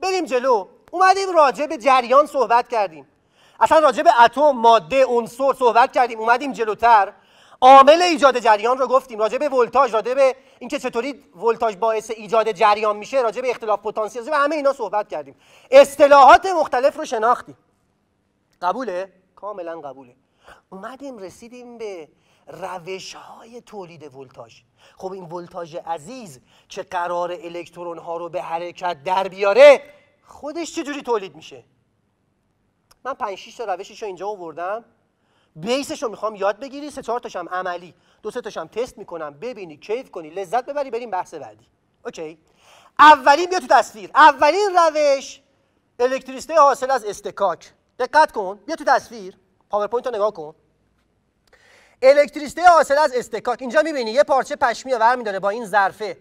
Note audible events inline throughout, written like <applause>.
بریم جلو اومدیم راجع به جریان صحبت کردیم اصلا راجع به اتم ماده عنصر صحبت کردیم اومدیم جلوتر عامل ایجاد جریان رو گفتیم راجع به ولتاژ راجع به اینکه چطوری ولتاژ باعث ایجاد جریان میشه راجع به اختلاف پتانسیل و همه اینا صحبت کردیم اصطلاحات مختلف رو شناختیم قبوله کاملا قبوله اومدیم رسیدیم به روش های تولید ولتاژ خب این ولتاژ عزیز که قرار الکترون ها رو به حرکت در بیاره خودش چجوری تولید میشه من 5 6 تا روشش رو اینجا آوردم بیسش رو میخوام یاد بگیری سه چهار تاشم عملی دو سه تاشم تست میکنم ببینی کیف کنی لذت ببری بریم بحث بعدی اوکی اولین بیا تو تصویر اولین روش الکتریسته حاصل از استکاک دقت کن بیا تو تصویر پاورپوینت رو نگاه کن الکتریسته حاصل از استکاک اینجا میبینی یه پارچه پشمی ور میداره با این ظرفه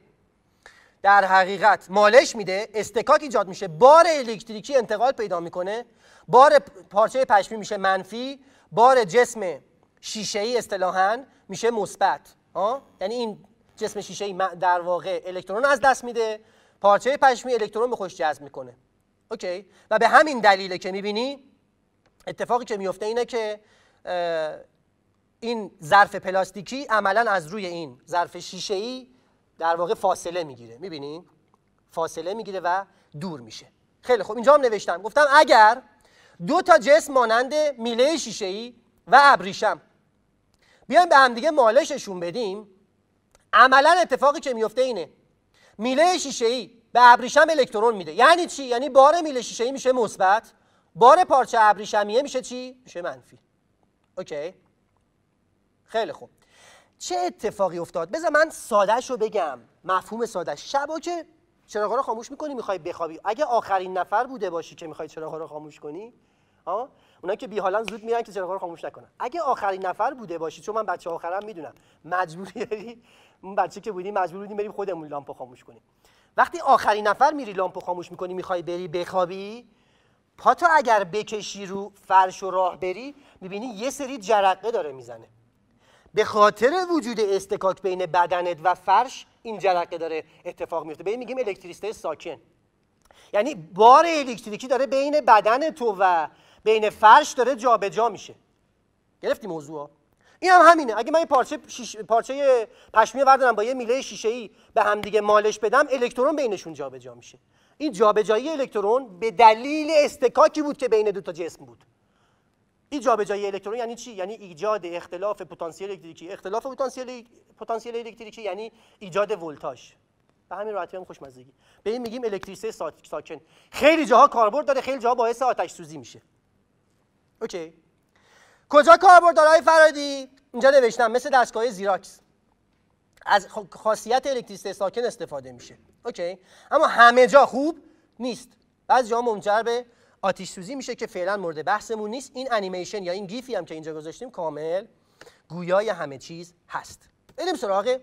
در حقیقت مالش میده استکاک ایجاد میشه بار الکتریکی انتقال پیدا میکنه بار پارچه پشمی میشه منفی بار جسم شیشه ای اصطلاحا میشه مثبت یعنی این جسم شیشه ای در واقع الکترون از دست میده پارچه پشمی الکترون به خوش جذب میکنه اوکی و به همین دلیله که میبینی اتفاقی که میفته اینه که این ظرف پلاستیکی عملا از روی این ظرف شیشه ای در واقع فاصله میگیره میبینین؟ فاصله میگیره و دور میشه خیلی خب اینجا هم نوشتم گفتم اگر دو تا جسم مانند میله ای و ابریشم بیایم به همدیگه مالششون بدیم عملا اتفاقی که میفته اینه میله ای به ابریشم الکترون میده یعنی چی یعنی بار میله شیشه ای میشه مثبت بار پارچه ابریشمیه میشه چی میشه منفی اوکی خیلی خوب چه اتفاقی افتاد بذار من سادهش رو بگم مفهوم ساده شب که چراغ رو خاموش میکنی میخوای بخوابی اگه آخرین نفر بوده باشی که میخوای چراغ رو خاموش کنی ها اونا که بی حالن زود میرن که چراغ رو خاموش نکنن اگه آخرین نفر بوده باشی چون من بچه آخرم میدونم مجبوری اون بچه که بودی مجبور بودیم بریم خودمون لامپو خاموش کنیم وقتی آخرین نفر میری لامپو خاموش میکنی میخوای بری بخوابی پاتو اگر بکشی رو فرش و راه بری میبینی یه سری جرقه داره میزنه به خاطر وجود استکاک بین بدنت و فرش این جرقه داره اتفاق میفته به این میگیم الکتریسته ساکن یعنی بار الکتریکی داره بین بدن تو و بین فرش داره جابجا جا میشه گرفتی موضوع این هم همینه اگه من این پارچه شیش... پارچه پشمی با یه میله شیشه ای به همدیگه مالش بدم الکترون بینشون جابجا جا میشه این جابجایی الکترون به دلیل استکاکی بود که بین دو تا جسم بود این جابجایی الکترون یعنی چی یعنی ایجاد اختلاف پتانسیل الکتریکی اختلاف پتانسیل پتانسیل الکتریکی یعنی ایجاد ولتاژ به همین راحتی هم خوشمزگی به این میگیم الکتریسیته ساکن خیلی جاها کاربرد داره خیلی جاها باعث آتش سوزی میشه اوکی کجا کاربرد داره فرادی اینجا نوشتم مثل دستگاه زیراکس از خاصیت الکتریسه ساکن استفاده میشه اوکی اما همه جا خوب نیست بعضی جاها منجر به آتیش سوزی میشه که فعلا مورد بحثمون نیست این انیمیشن یا این گیفی هم که اینجا گذاشتیم کامل گویای همه چیز هست بریم سراغ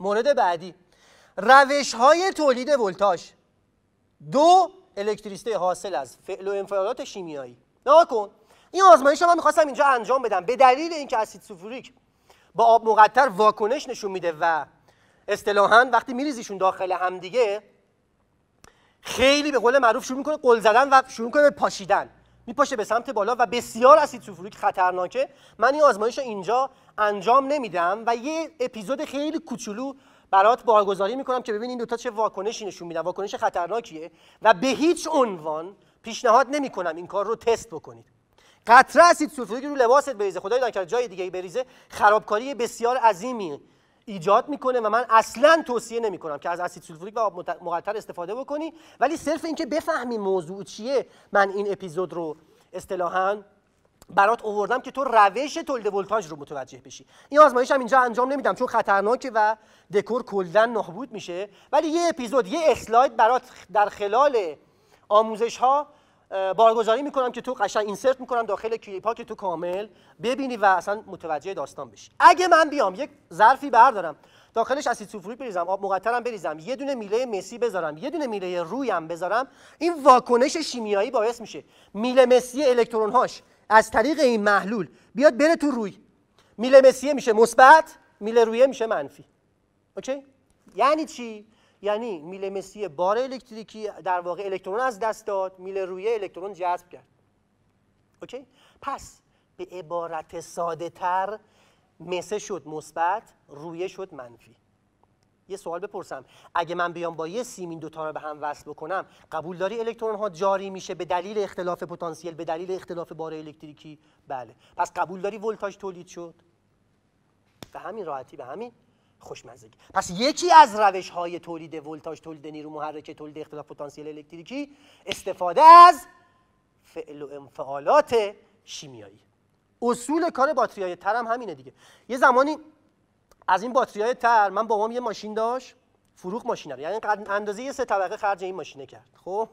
مورد بعدی روش های تولید ولتاژ دو الکتریسته حاصل از فعل و انفعالات شیمیایی نگاه کن این آزمایش رو من میخواستم اینجا انجام بدم به دلیل اینکه اسید سولفوریک با آب مقطر واکنش نشون میده و اصطلاحا وقتی میریزیشون داخل همدیگه خیلی به قول معروف شروع میکنه قل زدن و شروع میکنه به پاشیدن میپاشه به سمت بالا و بسیار اسید سولفوریک خطرناکه من این آزمایش رو اینجا انجام نمیدم و یه اپیزود خیلی کوچولو برات بارگذاری میکنم که ببینین این دوتا چه واکنشی نشون میدن واکنش خطرناکیه و به هیچ عنوان پیشنهاد نمیکنم این کار رو تست بکنید قطره اسید سولفوریک رو لباست بریزه خدای نکرده جای دیگه بریزه خرابکاری بسیار عظیمی ایجاد میکنه و من اصلا توصیه نمیکنم که از اسید سولفوریک و آب مقطر استفاده بکنی ولی صرف اینکه بفهمی موضوع چیه من این اپیزود رو اصطلاحا برات اووردم که تو روش تولد ولتاژ رو متوجه بشی این آزمایش هم اینجا انجام نمیدم چون خطرناکه و دکور کلا نابود میشه ولی یه اپیزود یه اسلاید برات در خلال آموزش ها بارگذاری میکنم که تو قشنگ اینسرت میکنم داخل کلیپ ها که تو کامل ببینی و اصلا متوجه داستان بشی اگه من بیام یک ظرفی بردارم داخلش اسید سولفوریک بریزم آب مقطرم بریزم یه دونه میله مسی بذارم یه دونه میله رویم بذارم این واکنش شیمیایی باعث میشه میله مسی الکترون هاش از طریق این محلول بیاد بره تو روی میله مسی میشه مثبت میله رویه میشه منفی اوکی یعنی چی یعنی میله مسی بار الکتریکی در واقع الکترون از دست داد میله رویه الکترون جذب کرد اوکی پس به عبارت ساده تر مسه شد مثبت رویه شد منفی یه سوال بپرسم اگه من بیام با یه سیمین دوتا رو به هم وصل بکنم قبول داری الکترون ها جاری میشه به دلیل اختلاف پتانسیل به دلیل اختلاف بار الکتریکی بله پس قبول داری ولتاژ تولید شد به همین راحتی به همین خوشمزگی پس یکی از روش های تولید ولتاژ تولید نیرو محرک تولید اختلاف پتانسیل الکتریکی استفاده از فعل و انفعالات شیمیایی اصول کار باتری های تر هم همینه دیگه یه زمانی از این باتری های تر من بابام یه ماشین داشت فروخ ماشین رو یعنی اندازه یه سه طبقه خرج این ماشینه کرد خب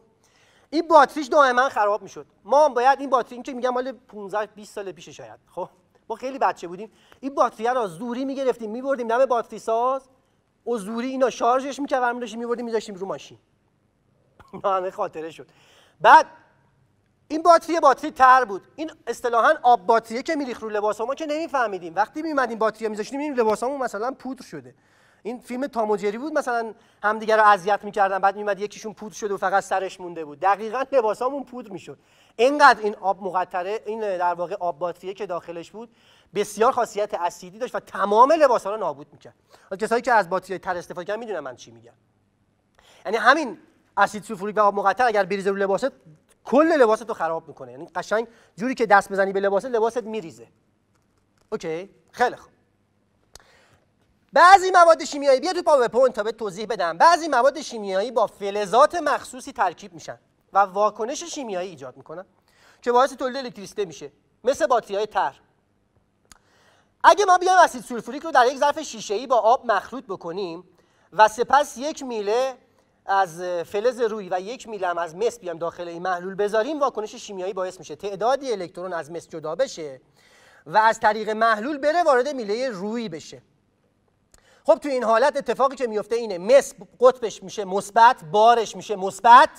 این باتریش دائما خراب میشد ما باید این باتری این که میگم مال 15 20 سال پیش شاید خب ما خیلی بچه بودیم این باتری رو زوری میگرفتیم میبردیم دم باتری ساز و زوری اینا شارژش میکرد برمی میبردیم میذاشتیم رو ماشین <laughs> همه خاطره شد بعد این باتری باتری تر بود این اصطلاحا آب باتریه که میریخ رو لباس ما که نمیفهمیدیم وقتی میمدیم باتری میذاشتیم این لباسامون مثلا پودر شده این فیلم تاموجری بود مثلا همدیگه رو اذیت میکردن بعد میومد یکیشون پودر شده و فقط سرش مونده بود دقیقا لباسامون پودر میشد اینقدر این آب مقطره این در واقع آب باطریه که داخلش بود بسیار خاصیت اسیدی داشت و تمام ها رو نابود میکرد کسایی که از باتری تر استفاده کردن میدونن من چی میگم یعنی همین اسید سولفوریک و آب مقطر اگر بریزه رو لباست کل لباست رو خراب میکنه یعنی قشنگ جوری که دست بزنی به لباست لباست میریزه اوکی خیلی خوب بعضی مواد شیمیایی بیا تو پاورپوینت تا به توضیح بدم بعضی مواد شیمیایی با فلزات مخصوصی ترکیب میشن و واکنش شیمیایی ایجاد میکنن که باعث تولید الکتریسیته میشه مثل باتری های تر اگه ما بیایم اسید سولفوریک رو در یک ظرف شیشه ای با آب مخلوط بکنیم و سپس یک میله از فلز روی و یک میله هم از مس بیام داخل این محلول بذاریم واکنش شیمیایی باعث میشه تعدادی الکترون از مس جدا بشه و از طریق محلول بره وارد میله روی بشه خب تو این حالت اتفاقی که میفته اینه مس قطبش میشه مثبت بارش میشه مثبت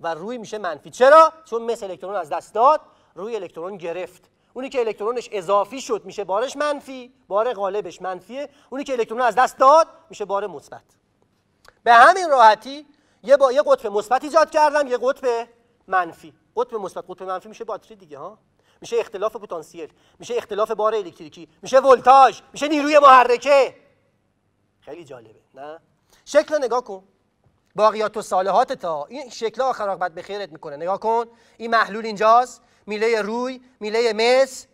و روی میشه منفی چرا چون مثل الکترون از دست داد روی الکترون گرفت اونی که الکترونش اضافی شد میشه بارش منفی بار غالبش منفیه اونی که الکترون از دست داد میشه بار مثبت به همین راحتی یه با یه قطب مثبت ایجاد کردم یه قطب منفی قطب مثبت قطب منفی میشه باتری دیگه ها میشه اختلاف پتانسیل میشه اختلاف بار الکتریکی میشه ولتاژ میشه نیروی محرکه خیلی جالبه نه شکل نگاه کن باقیات و صالحات تا این شکل آخر آقابت به خیرت میکنه نگاه کن این محلول اینجاست میله روی میله مس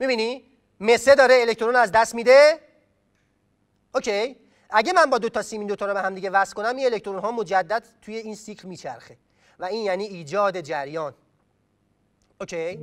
میبینی مسه داره الکترون از دست میده اوکی اگه من با دو تا سیم این دو تا رو به هم دیگه وصل کنم این الکترون ها مجدد توی این سیکل میچرخه و این یعنی ایجاد جریان اوکی